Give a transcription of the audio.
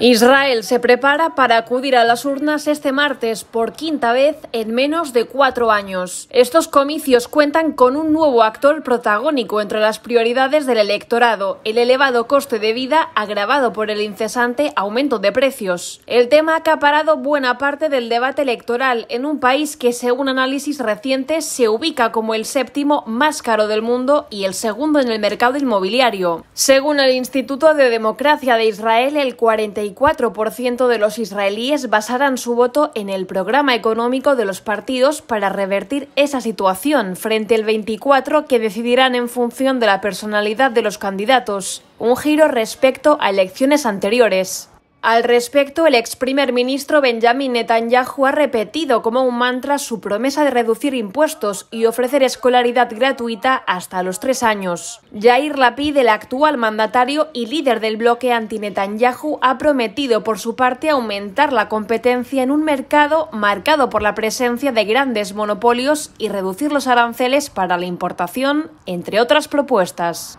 Israel se prepara para acudir a las urnas este martes por quinta vez en menos de cuatro años. Estos comicios cuentan con un nuevo actor protagónico entre las prioridades del electorado, el elevado coste de vida agravado por el incesante aumento de precios. El tema ha acaparado buena parte del debate electoral en un país que, según análisis recientes, se ubica como el séptimo más caro del mundo y el segundo en el mercado inmobiliario. Según el Instituto de Democracia de Israel, el 40 24% de los israelíes basarán su voto en el programa económico de los partidos para revertir esa situación, frente al 24% que decidirán en función de la personalidad de los candidatos, un giro respecto a elecciones anteriores. Al respecto, el ex primer ministro Benjamin Netanyahu ha repetido como un mantra su promesa de reducir impuestos y ofrecer escolaridad gratuita hasta los tres años. Jair Lapid, el actual mandatario y líder del bloque anti-Netanyahu, ha prometido por su parte aumentar la competencia en un mercado marcado por la presencia de grandes monopolios y reducir los aranceles para la importación, entre otras propuestas.